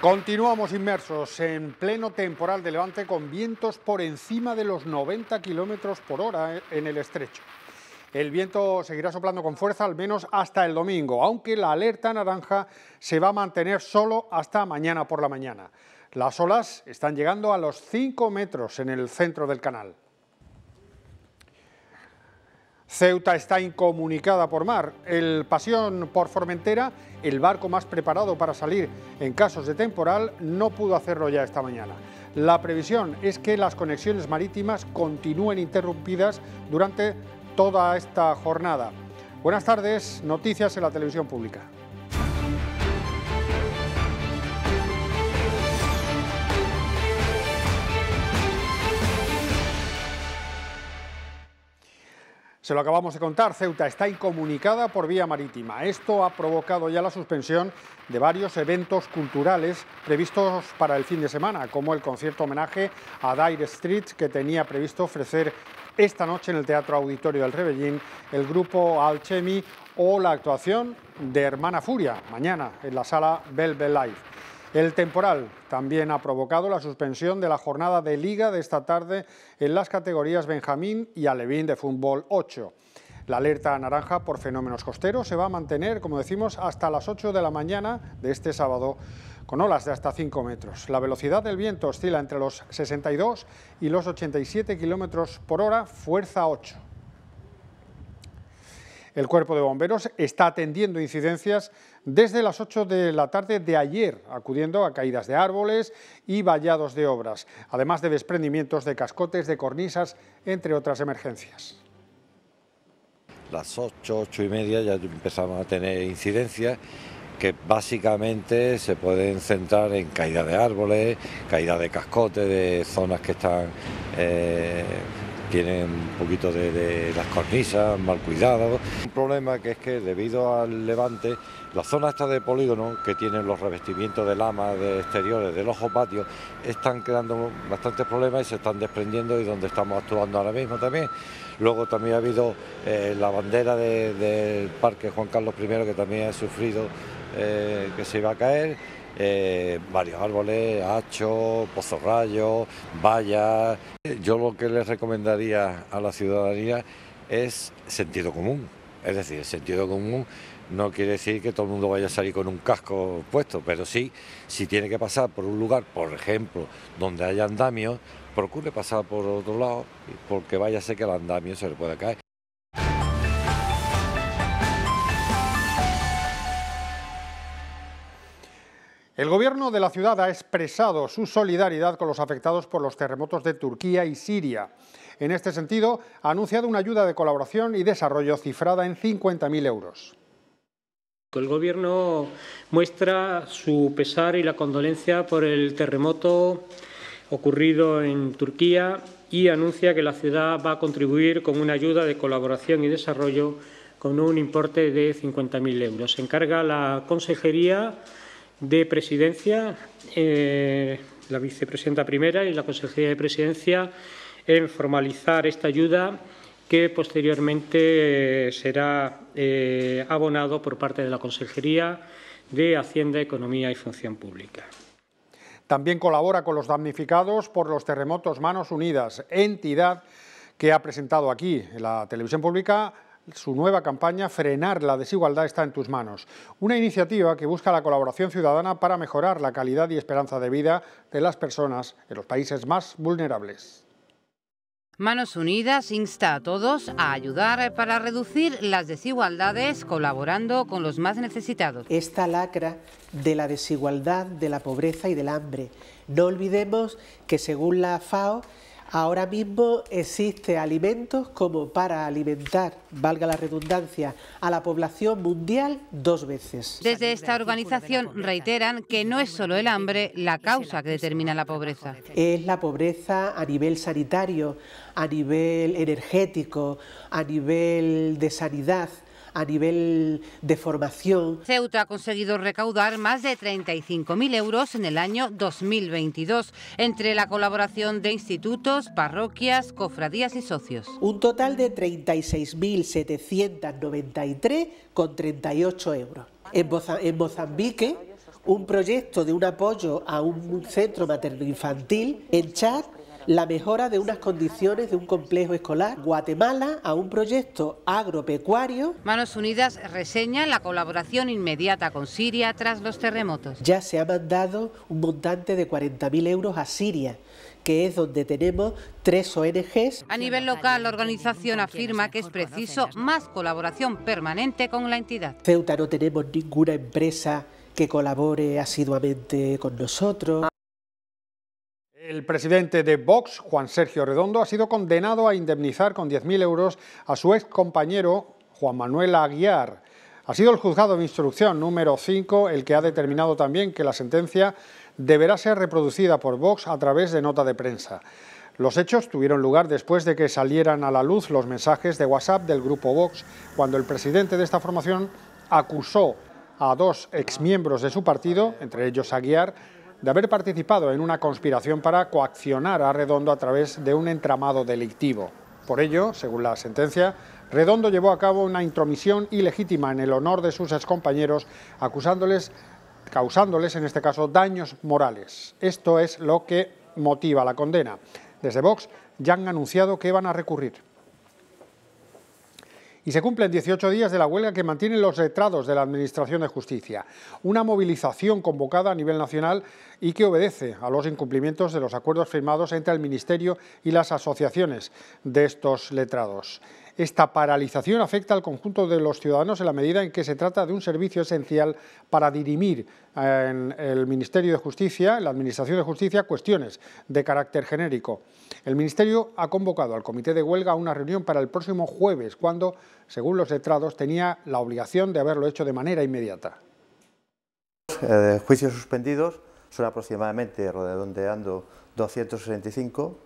Continuamos inmersos en pleno temporal de levante con vientos por encima de los 90 kilómetros por hora en el estrecho. El viento seguirá soplando con fuerza al menos hasta el domingo, aunque la alerta naranja se va a mantener solo hasta mañana por la mañana. Las olas están llegando a los 5 metros en el centro del canal. Ceuta está incomunicada por mar. El Pasión por Formentera, el barco más preparado para salir en casos de temporal, no pudo hacerlo ya esta mañana. La previsión es que las conexiones marítimas continúen interrumpidas durante toda esta jornada. Buenas tardes, noticias en la televisión pública. Se lo acabamos de contar, Ceuta está incomunicada por vía marítima. Esto ha provocado ya la suspensión de varios eventos culturales previstos para el fin de semana, como el concierto homenaje a Dire Streets que tenía previsto ofrecer esta noche en el Teatro Auditorio del Rebellín el grupo Alchemy o la actuación de Hermana Furia mañana en la sala Bell Live. El temporal también ha provocado la suspensión de la jornada de liga de esta tarde en las categorías Benjamín y Alevín de Fútbol 8. La alerta naranja por fenómenos costeros se va a mantener, como decimos, hasta las 8 de la mañana de este sábado, con olas de hasta 5 metros. La velocidad del viento oscila entre los 62 y los 87 kilómetros por hora, fuerza 8. El cuerpo de bomberos está atendiendo incidencias desde las 8 de la tarde de ayer, acudiendo a caídas de árboles y vallados de obras, además de desprendimientos de cascotes, de cornisas, entre otras emergencias. Las 8, 8 y media ya empezamos a tener incidencias que básicamente se pueden centrar en caída de árboles, caída de cascotes, de zonas que están... Eh, tienen un poquito de, las cornisas mal cuidado... Un problema que es que debido al levante la zona esta de polígono que tienen los revestimientos de lama de exteriores del ojo patio están creando bastantes problemas y se están desprendiendo y donde estamos actuando ahora mismo también. Luego también ha habido eh, la bandera del Parque Juan Carlos I que también ha sufrido eh, que se iba a caer. Eh, varios árboles, hachos, rayos, vallas. Yo lo que les recomendaría a la ciudadanía es sentido común. Es decir, sentido común no quiere decir que todo el mundo vaya a salir con un casco puesto, pero sí, si tiene que pasar por un lugar, por ejemplo, donde haya andamios, procure pasar por otro lado, porque vaya a ser que el andamio se le pueda caer. El gobierno de la ciudad ha expresado su solidaridad con los afectados por los terremotos de Turquía y Siria. En este sentido, ha anunciado una ayuda de colaboración y desarrollo cifrada en 50.000 euros. El Gobierno muestra su pesar y la condolencia por el terremoto ocurrido en Turquía y anuncia que la ciudad va a contribuir con una ayuda de colaboración y desarrollo con un importe de 50.000 euros. Se encarga la Consejería de Presidencia, eh, la vicepresidenta primera y la Consejería de Presidencia en formalizar esta ayuda que posteriormente eh, será eh, abonado por parte de la Consejería de Hacienda, Economía y Función Pública. También colabora con los damnificados por los terremotos Manos Unidas, entidad que ha presentado aquí en la televisión pública su nueva campaña Frenar la desigualdad está en tus manos, una iniciativa que busca la colaboración ciudadana para mejorar la calidad y esperanza de vida de las personas en los países más vulnerables. Manos Unidas insta a todos a ayudar para reducir las desigualdades colaborando con los más necesitados. Esta lacra de la desigualdad, de la pobreza y del hambre. No olvidemos que según la FAO, Ahora mismo existe alimentos como para alimentar, valga la redundancia, a la población mundial dos veces. Desde esta organización reiteran que no es solo el hambre la causa que determina la pobreza. Es la pobreza a nivel sanitario, a nivel energético, a nivel de sanidad a nivel de formación. Ceuta ha conseguido recaudar más de 35.000 euros en el año 2022, entre la colaboración de institutos, parroquias, cofradías y socios. Un total de 36.793,38 euros. En Mozambique, un proyecto de un apoyo a un centro materno infantil. En Chad, la mejora de unas condiciones de un complejo escolar, Guatemala a un proyecto agropecuario. Manos Unidas reseña la colaboración inmediata con Siria tras los terremotos. Ya se ha mandado un montante de 40.000 euros a Siria que es donde tenemos tres ONGs. A nivel local, la organización afirma que es preciso más colaboración permanente con la entidad. Ceuta no tenemos ninguna empresa que colabore asiduamente con nosotros. El presidente de Vox, Juan Sergio Redondo, ha sido condenado a indemnizar con 10.000 euros a su ex compañero Juan Manuel Aguiar. Ha sido el juzgado de instrucción número 5 el que ha determinado también que la sentencia deberá ser reproducida por Vox a través de nota de prensa. Los hechos tuvieron lugar después de que salieran a la luz los mensajes de WhatsApp del grupo Vox, cuando el presidente de esta formación acusó a dos exmiembros de su partido, entre ellos Aguiar, de haber participado en una conspiración para coaccionar a Redondo a través de un entramado delictivo. Por ello, según la sentencia, Redondo llevó a cabo una intromisión ilegítima en el honor de sus excompañeros, acusándoles, causándoles en este caso daños morales. Esto es lo que motiva la condena. Desde Vox ya han anunciado que van a recurrir y se cumplen 18 días de la huelga que mantienen los letrados de la Administración de Justicia, una movilización convocada a nivel nacional y que obedece a los incumplimientos de los acuerdos firmados entre el Ministerio y las asociaciones de estos letrados. Esta paralización afecta al conjunto de los ciudadanos en la medida en que se trata de un servicio esencial para dirimir eh, en el Ministerio de Justicia, la Administración de Justicia, cuestiones de carácter genérico. El Ministerio ha convocado al Comité de Huelga una reunión para el próximo jueves, cuando, según los letrados, tenía la obligación de haberlo hecho de manera inmediata. Eh, juicios suspendidos son aproximadamente, redondeando, 265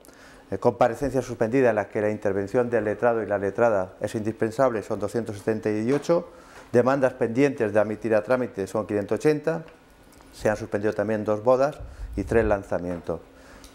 eh, comparecencia suspendidas en las que la intervención del letrado y la letrada es indispensable, son 278, demandas pendientes de admitir a trámite son 580, se han suspendido también dos bodas y tres lanzamientos.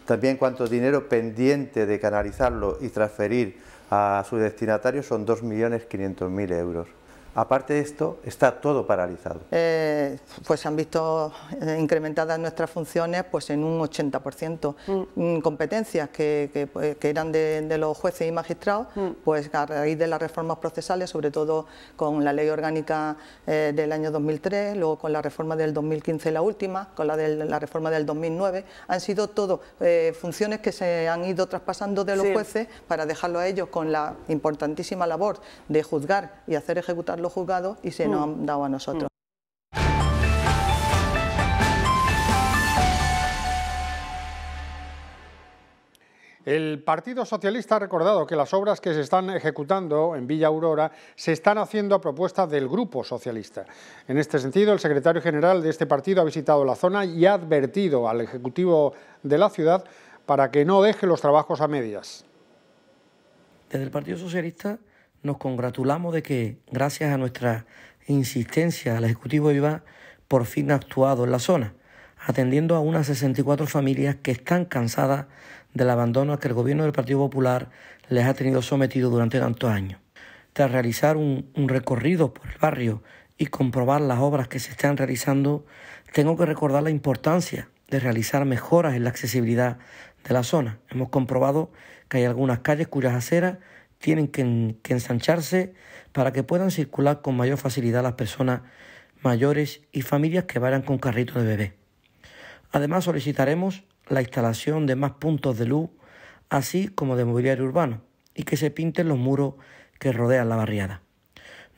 También cuánto dinero pendiente de canalizarlo y transferir a su destinatario son 2.500.000 euros. Aparte de esto, está todo paralizado. Eh, pues pues han visto eh, incrementadas nuestras funciones pues en un 80%. Mm. Mm, competencias que, pues, eran de, los jueces y magistrados, mm. pues a raíz de las reformas procesales, sobre todo con la ley orgánica eh, del año 2003, luego con la reforma del 2015, la última, con la, de la reforma del 2009, han sido todo funciones que se han ido traspasando de los jueces para dejarlo a ellos con la importantísima labor de juzgar y hacer ejecutar lo los y se nos han dado a nosotros. El Partido Socialista ha recordado que las obras que se están ejecutando en Villa Aurora se están haciendo a propuesta del Grupo Socialista. En este sentido, el secretario general de este partido ha visitado la zona y ha advertido al Ejecutivo de la ciudad para que no deje los trabajos a medias. Desde el Partido Socialista nos congratulamos de que, gracias a nuestra insistencia, el Ejecutivo IVA por fin ha actuado en la zona, atendiendo a unas 64 familias que están cansadas del abandono al que el gobierno del Partido Popular les ha tenido sometido durante tantos años. Tras realizar un, un recorrido por el barrio y comprobar las obras que se están realizando, tengo que recordar la importancia de realizar mejoras en la accesibilidad de la zona. Hemos comprobado que hay algunas calles cuyas aceras tienen que, ensancharse para que puedan circular con mayor facilidad las personas mayores y familias que vayan con carrito de bebé. Además solicitaremos la instalación de más puntos de luz, así como de mobiliario urbano, y que se pinten los muros que rodean la barriada.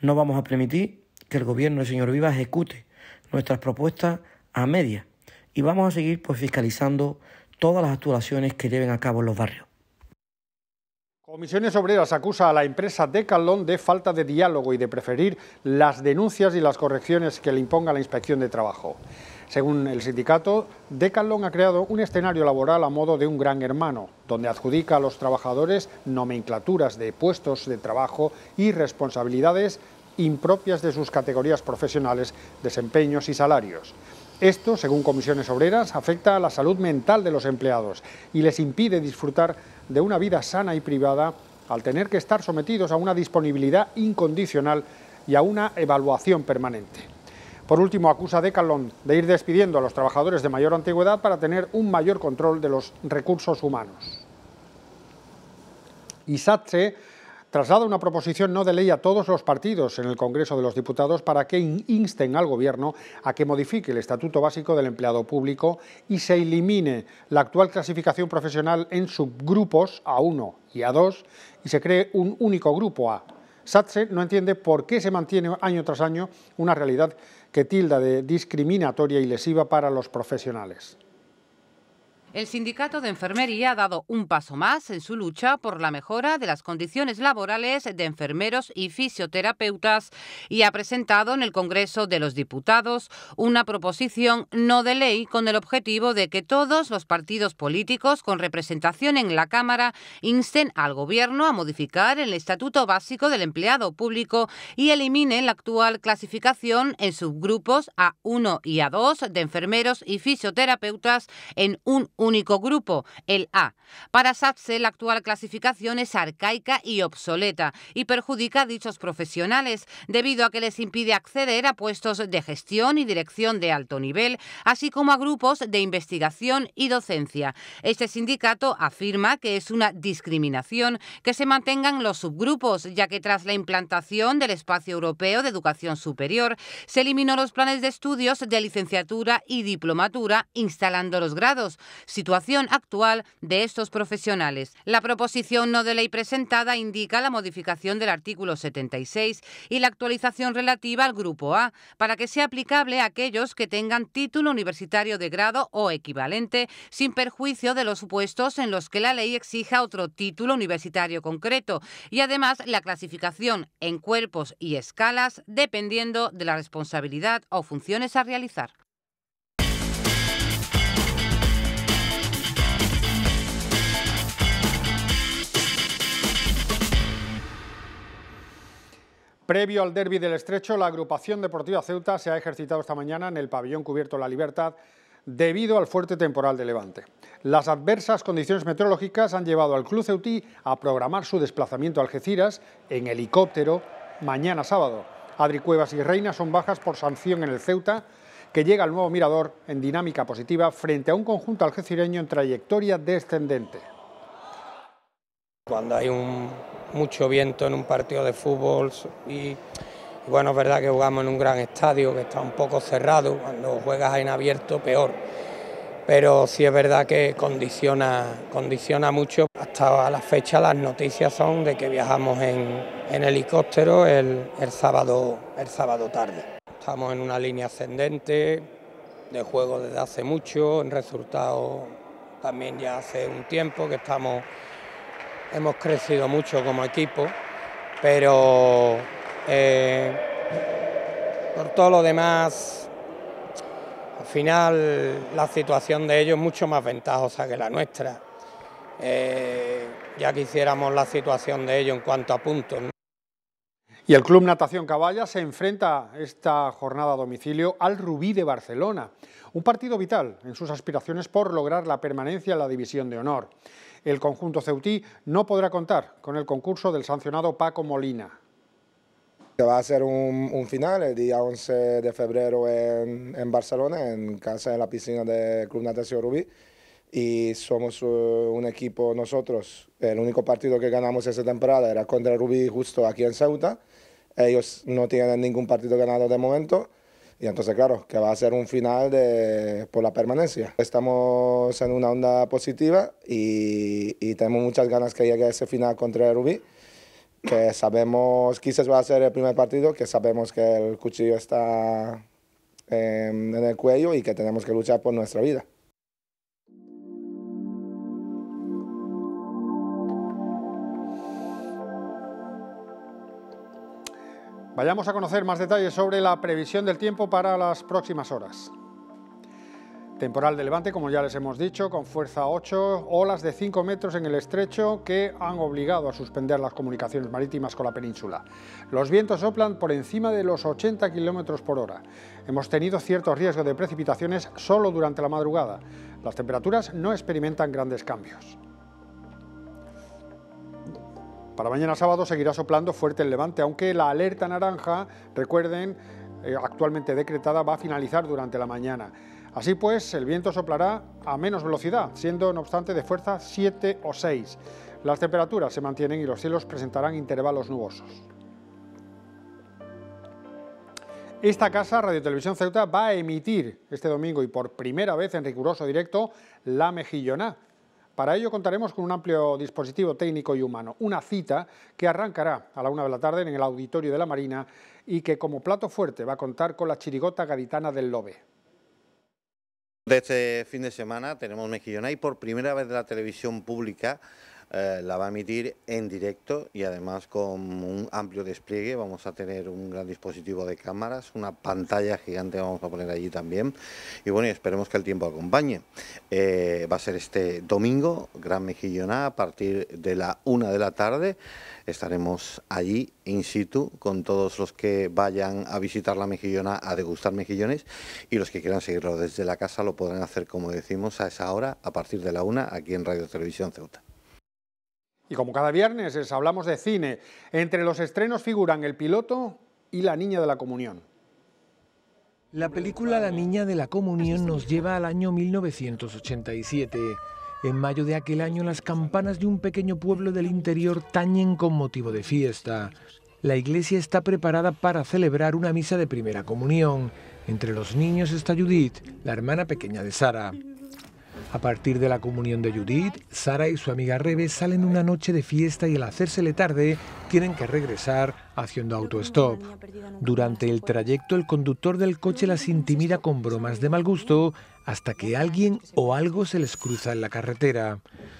No vamos a permitir que el gobierno del señor Viva ejecute nuestras propuestas a media y vamos a seguir pues, fiscalizando todas las actuaciones que lleven a cabo en los barrios. Comisiones Obreras acusa a la empresa Decalón de falta de diálogo y de preferir las denuncias y las correcciones que le imponga la Inspección de Trabajo. Según el sindicato, Decalón ha creado un escenario laboral a modo de un gran hermano, donde adjudica a los trabajadores nomenclaturas de puestos de trabajo y responsabilidades impropias de sus categorías profesionales, desempeños y salarios. Esto, según comisiones obreras, afecta a la salud mental de los empleados y les impide disfrutar de una vida sana y privada al tener que estar sometidos a una disponibilidad incondicional y a una evaluación permanente. Por último, acusa a Decalón de ir despidiendo a los trabajadores de mayor antigüedad para tener un mayor control de los recursos humanos traslada una proposición no de ley a todos los partidos en el Congreso de los Diputados para que insten al Gobierno a que modifique el Estatuto Básico del Empleado Público y se elimine la actual clasificación profesional en subgrupos A1 y A2 y se cree un único grupo A. SATSE no entiende por qué se mantiene año tras año una realidad que tilda de discriminatoria y lesiva para los profesionales. El sindicato de enfermería ha dado un paso más en su lucha por la mejora de las condiciones laborales de enfermeros y fisioterapeutas y ha presentado en el Congreso de los Diputados una proposición no de ley con el objetivo de que todos los partidos políticos con representación en la Cámara insten al Gobierno a modificar el Estatuto Básico del Empleado Público y elimine la actual clasificación en subgrupos A1 y A2 de enfermeros y fisioterapeutas en un único grupo, el A. Para SAPSE la actual clasificación es arcaica y obsoleta y perjudica a dichos profesionales debido a que les impide acceder a puestos de gestión y dirección de alto nivel, así como a grupos de investigación y docencia. Este sindicato afirma que es una discriminación que se mantengan los subgrupos, ya que tras la implantación del Espacio Europeo de Educación Superior se eliminó los planes de estudios de licenciatura y diplomatura, instalando los grados situación actual de estos profesionales. La proposición no de ley presentada indica la modificación del artículo 76 y la actualización relativa al Grupo A para que sea aplicable a aquellos que tengan título universitario de grado o equivalente, sin perjuicio de los supuestos en los que la ley exija otro título universitario concreto y además la clasificación en cuerpos y escalas dependiendo de la responsabilidad o funciones a realizar. Previo al derby del Estrecho, la agrupación deportiva Ceuta se ha ejercitado esta mañana en el pabellón cubierto La Libertad debido al fuerte temporal de Levante. Las adversas condiciones meteorológicas han llevado al club ceutí a programar su desplazamiento a Algeciras en helicóptero mañana sábado. Adri Cuevas y Reina son bajas por sanción en el Ceuta, que llega al nuevo mirador en dinámica positiva frente a un conjunto algecireño en trayectoria descendente. Cuando hay un mucho viento en un partido de fútbol y, bueno, es verdad que jugamos en un gran estadio que está un poco cerrado, cuando juegas en abierto peor, pero sí es verdad que condiciona, condiciona mucho. Hasta la fecha las noticias son de que viajamos en, helicóptero el, sábado, el sábado tarde. Estamos en una línea ascendente de juego desde hace mucho, en resultado también ya hace un tiempo que estamos hemos crecido mucho como equipo, pero eh, por todo lo demás, al final la situación de ellos es mucho más ventajosa que la nuestra. Eh, ya quisiéramos la situación de ellos en cuanto a puntos, y el Club Natación Caballa se enfrenta esta jornada a domicilio al Rubí de Barcelona, un partido vital en sus aspiraciones por lograr la permanencia en la División de Honor. El conjunto ceutí no podrá contar con el concurso del sancionado Paco Molina. Va a ser un, final el día 11 de febrero en, Barcelona, en casa de la piscina del Club Natación Rubí. Y somos eh, un equipo nosotros. El único partido que ganamos esa temporada era contra el Rubí justo aquí en Ceuta ellos no tienen ningún partido ganado de momento. Y entonces, claro, que va a ser un final de, por la permanencia. Estamos en una onda positiva y, tenemos muchas ganas que llegue ese final contra el Rubí, que sabemos, quizás va a ser el primer partido, que sabemos que el cuchillo está em, en el cuello y que tenemos que luchar por nuestra vida. Vayamos a conocer más detalles sobre la previsión del tiempo para las próximas horas. Temporal de levante, como ya les hemos dicho, con fuerza 8, olas de 5 metros en el estrecho que han obligado a suspender las comunicaciones marítimas con la península. Los vientos soplan por encima de los 80 kilómetros por hora. Hemos tenido cierto riesgo de precipitaciones solo durante la madrugada. Las temperaturas no experimentan grandes cambios. Para mañana sábado seguirá soplando fuerte el levante, aunque la alerta naranja, recuerden, eh, actualmente decretada, va a finalizar durante la mañana. Así pues, el viento soplará a menos velocidad, siendo no obstante de fuerza 7 o 6. Las temperaturas se mantienen y los cielos presentarán intervalos nubosos. Esta casa, Radio Televisión Ceuta, va a emitir este domingo y por primera vez en riguroso directo La Mejillona, para ello contaremos con un amplio dispositivo técnico y humano, una cita que arrancará a la una de la tarde en el auditorio de la Marina y que como plato fuerte va a contar con la chirigota gaditana del Lobe. De este fin de semana tenemos Mejillona y por primera vez de la televisión pública eh, la va a emitir en directo y además con un amplio despliegue. Vamos a tener un gran dispositivo de cámaras, una pantalla gigante vamos a poner allí también. Y bueno, esperemos que el tiempo acompañe. Eh, va a ser este domingo, Gran Mejillona, a partir de la una de la tarde. Estaremos allí in situ con todos los que vayan a visitar la mejillona, a degustar mejillones y los que quieran seguirlo desde la casa lo podrán hacer, como decimos, a esa hora, a partir de la una, aquí en Radio Televisión Ceuta. Y como cada viernes les hablamos de cine, entre los estrenos figuran El piloto y La niña de la comunión. La película La niña de la comunión nos lleva al año 1987. En mayo de aquel año las campanas de un pequeño pueblo del interior tañen con motivo de fiesta. La iglesia está preparada para celebrar una misa de primera comunión. Entre los niños está Judith, la hermana pequeña de Sara. A partir de la comunión de Judith, Sara y su amiga Rebe salen una noche de fiesta y al hacérsele tarde tienen que regresar haciendo autostop. Durante el trayecto el conductor del coche las intimida con bromas de mal gusto hasta que alguien o algo se les cruza en la carretera.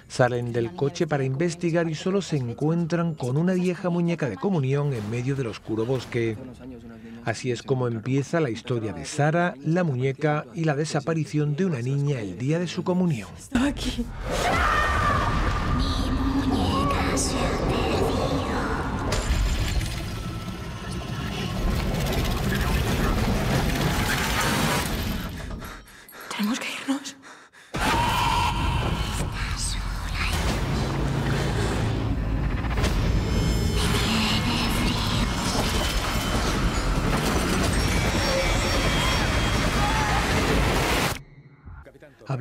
Salen del coche para investigar y solo se encuentran con una vieja muñeca de comunión en medio del oscuro bosque. Así es como empieza la historia de Sara, la muñeca y la desaparición de una niña el día de su comunión. Aquí. Mi muñeca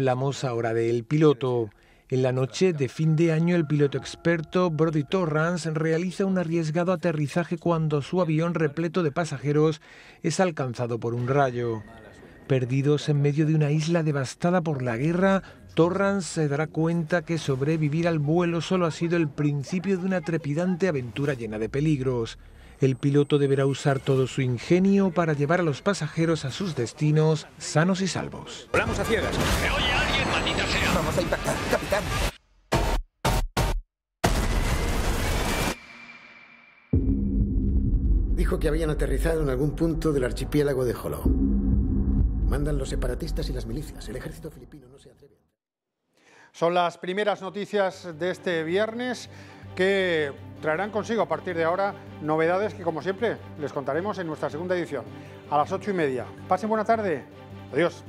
Hablamos ahora del piloto. En la noche de fin de año, el piloto experto Brody Torrance realiza un arriesgado aterrizaje cuando su avión repleto de pasajeros es alcanzado por un rayo. Perdidos en medio de una isla devastada por la guerra, Torrance se dará cuenta que sobrevivir al vuelo solo ha sido el principio de una trepidante aventura llena de peligros el piloto deberá usar todo su ingenio para llevar a los pasajeros a sus destinos sanos y salvos. Volamos a ciegas. ¡Se oye alguien, maldita sea? Vamos a impactar, capitán. Dijo que habían aterrizado en algún punto del archipiélago de Joló. Mandan los separatistas y las milicias. El ejército filipino no se atreve. Son las primeras noticias de este viernes que traerán consigo a partir de ahora novedades que, como siempre, les contaremos en nuestra segunda edición, a las ocho y media. Pasen buena tarde. Adiós.